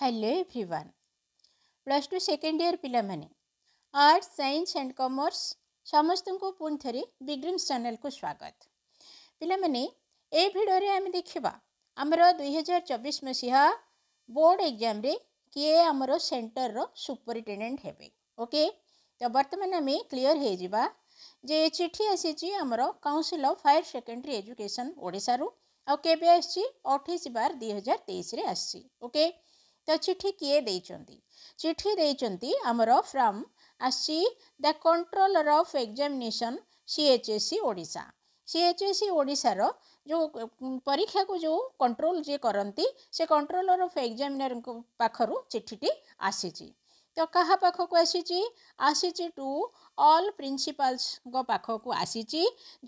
Hello everyone plus two second year पे art science and commerce समस्त को पुणि थे बिग्रीम्स चैनल को स्वागत पाने भिडे आम देखा आमर दुई हजार चौबीस मसीहा बोर्ड एग्जाम रे किए आम सेन्टर सुपरिटेडेट हे ओके तो बर्तमान आम क्लीयर हो जा चिठी आसी आमर council of higher secondary education ओडारू आ अठाई बार दुई हजार तेईस आके ତ ଚିଠି କିଏ ଦେଇଛନ୍ତି ଚିଠି ଦେଇଛନ୍ତି ଆମର ଫ୍ରମ୍ ଆସିଛି the controller of examination S C Odisha C H S C ଓଡ଼ିଶାର ଯେଉଁ ପରୀକ୍ଷାକୁ ଯେଉଁ କଣ୍ଟ୍ରୋଲ ଯିଏ କରନ୍ତି ସେ କଣ୍ଟ୍ରୋଲର ଅଫ୍ ଏକ୍ଜାମିନରଙ୍କ ପାଖରୁ ଚିଠିଟି ଆସିଛି ତ କାହା ପାଖକୁ ଆସିଛି ଆସିଛି ଟୁ ଅଲ୍ ପ୍ରିନ୍ସିପାଲ୍ସଙ୍କ ପାଖକୁ ଆସିଛି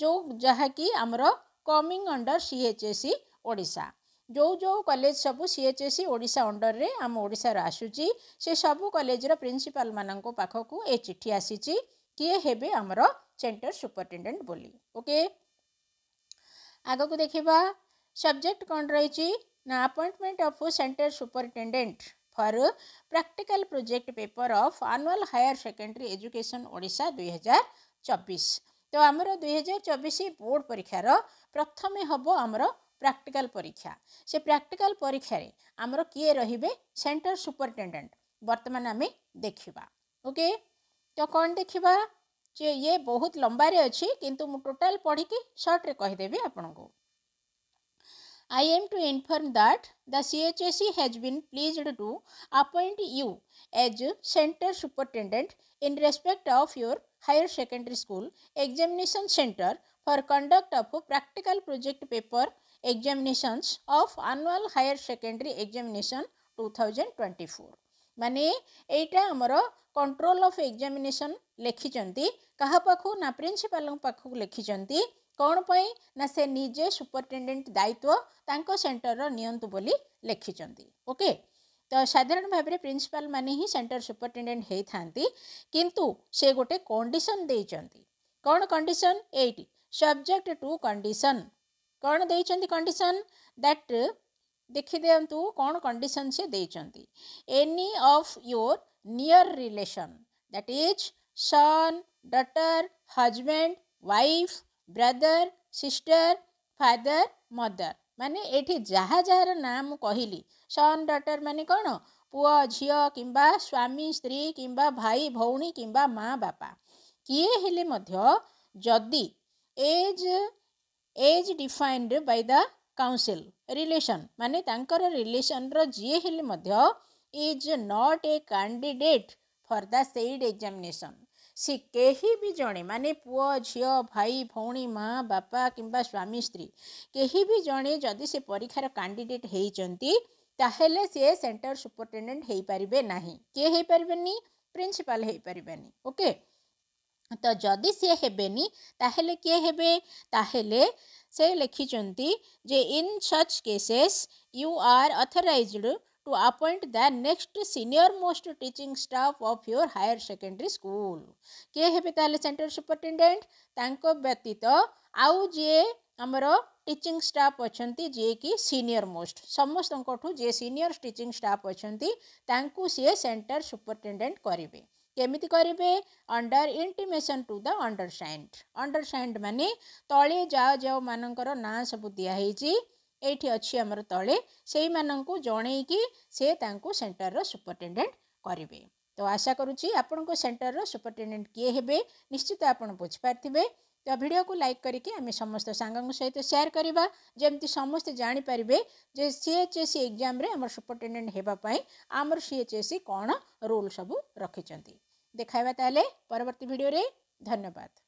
ଯେଉଁ ଯାହାକି ଆମର କମିଂ ଅଣ୍ଡର୍ ସି ଓଡ଼ିଶା जो जो कलेज सब सी एच एस ओडा अंडर में आम ओडार आसूँ से सब कलेजर प्रिन्सीपाल को ये चिठी आसी किए हे आम सेन्टर सुपरटेडेन्ट बोली ओके आग को देखा सब्जेक्ट कौन रही ना appointment of centre superintendent for practical project paper of annual higher secondary education Odisha दुई हजार 2024 तो आमर दुई हजार चबिश बोर्ड परीक्षार प्रथम हम आमर ପ୍ରାକ୍ଟିକାଲ ପରୀକ୍ଷା ସେ ପ୍ରାକ୍ଟିକାଲ ପରୀକ୍ଷାରେ ଆମର କିଏ ରହିବେ ସେଣ୍ଟର ସୁପରିଟେଣ୍ଡେଣ୍ଟ ବର୍ତ୍ତମାନ ଆମେ ଦେଖିବା ଓକେ ତ କ'ଣ ଦେଖିବା ଯେ ଇଏ ବହୁତ ଲମ୍ବାରେ ଅଛି କିନ୍ତୁ ମୁଁ ଟୋଟାଲ ପଢ଼ିକି ସର୍ଟରେ କହିଦେବି ଆପଣଙ୍କୁ I am to inform that the CHSE has been pleased to appoint you as Center Superintendent in respect of your higher secondary school examination center for conduct of practical project paper examinations of annual higher secondary examination 2024 ମାନେ ଏଇଟା ଆମର control of examination ଲେଖିଛନ୍ତି କାହା ପାଖକୁ ନା ପ୍ରିନ୍ସିପାଲଙ୍କ ପାଖକୁ ଲେଖିଛନ୍ତି କ'ଣ ପାଇଁ ନା ସେ ନିଜେ ସୁପରିଟେଣ୍ଡେଣ୍ଟ ଦାୟିତ୍ୱ ତାଙ୍କ ସେଣ୍ଟରର ନିଅନ୍ତୁ ବୋଲି ଲେଖିଛନ୍ତି ଓକେ ତ ସାଧାରଣ ଭାବରେ ପ୍ରିନ୍ସିପାଲ ମାନେ ହିଁ ସେଣ୍ଟର ସୁପରିଟେଣ୍ଡେଣ୍ଟ ହେଇଥାନ୍ତି କିନ୍ତୁ ସେ ଗୋଟେ କଣ୍ଡିସନ୍ ଦେଇଛନ୍ତି କ'ଣ କଣ୍ଡିସନ୍ ଏଇଟି ସବଜେକ୍ଟ ଟୁ କଣ୍ଡିସନ୍ କ'ଣ ଦେଇଛନ୍ତି କଣ୍ଡିସନ୍ ଦ୍ୟାଟ୍ ଦେଖିଦିଅନ୍ତୁ କ'ଣ କଣ୍ଡିସନ୍ ସେ ଦେଇଛନ୍ତି any of your near relation that is son daughter husband wife brother sister father mother ମାନେ ଏଠି ଯାହା ଯାହାର ନାଁ ମୁଁ କହିଲି ସନ୍ ଡଟର୍ ମାନେ କ'ଣ ପୁଅ ଝିଅ କିମ୍ବା ସ୍ୱାମୀ ସ୍ତ୍ରୀ କିମ୍ବା ଭାଇ ଭଉଣୀ କିମ୍ବା ମା ବାପା କିଏ ହେଲେ ମଧ୍ୟ ଯଦି as as defined by the council relation माने तांकर रिलेशन रो जिए हेले मध्य is not a candidate for the said examination से केही भी जणे माने पुओ झियो भाई भौणी मां बापा किंबा स्वामी स्त्री केही भी जणे जदि से परीक्षा रो कैंडिडेट हेइ चंती ताहेले से सेंटर सुपरिटेंडेंट हेइ परिबे नाही के हेइ परिबेनी प्रिंसिपल हेइ परिबेनी ओके okay? ତ ଯଦି ସିଏ ହେବେନି ତାହେଲେ କିଏ ହେବେ ତାହେଲେ ସେ ଲେଖିଛନ୍ତି ଯେ in such cases you are authorized to appoint the next senior most teaching staff of your higher secondary school କିଏ ହେବେ ତାହେଲେ ସେଣ୍ଟର ସୁପରିଟେଣ୍ଡେଣ୍ଟ ତାଙ୍କ ବ୍ୟତୀତ ଆଉ ଯିଏ ଆମର ଟିଚିଂ ଷ୍ଟାଫ୍ ଅଛନ୍ତି ଯିଏକି ସିନିୟର ମୋଷ୍ଟ ସମସ୍ତଙ୍କଠୁ ଯିଏ ସିନିୟର ଟିଚିଂ ଷ୍ଟାଫ୍ ଅଛନ୍ତି ତାଙ୍କୁ ସିଏ ସେଣ୍ଟର ସୁପରିଟେଣ୍ଡେଣ୍ଟ କରିବେ କେମିତି କରିବେ under intimation to the understand understand ମାନେ ତଳେ ଯାହା ଯେଉଁମାନଙ୍କର ନାଁ ସବୁ ଦିଆହେଇଛି ଏଇଠି ଅଛି ଆମର ତଳେ ସେଇମାନଙ୍କୁ ଜଣେଇକି ସେ ତାଙ୍କୁ ସେଣ୍ଟରର ସୁପରିଟେଣ୍ଡେଣ୍ଟ କରିବେ ତ ଆଶା କରୁଛି ଆପଣଙ୍କ ସେଣ୍ଟରର ସୁପରିଟେଣ୍ଡେଣ୍ଟ କିଏ ହେବେ ନିଶ୍ଚିତ ଆପଣ ବୁଝିପାରିଥିବେ ତ ଭିଡ଼ିଓକୁ ଲାଇକ୍ କରିକି ଆମେ ସମସ୍ତ ସାଙ୍ଗଙ୍କ ସହିତ ସେୟାର କରିବା ଯେମିତି ସମସ୍ତେ ଜାଣିପାରିବେ ଯେ ସି ଏଚ୍ ଏସ୍ ସି ଏକ୍ଜାମ୍ରେ ଆମର ସୁପରିଟେଣ୍ଡେଣ୍ଟ ହେବା ପାଇଁ ଆମର ସି ଏଚ୍ ଏସ୍ ସି କ'ଣ ରୁଲ୍ ସବୁ ରଖିଛନ୍ତି देखा परवर्त भिडे धन्यवाद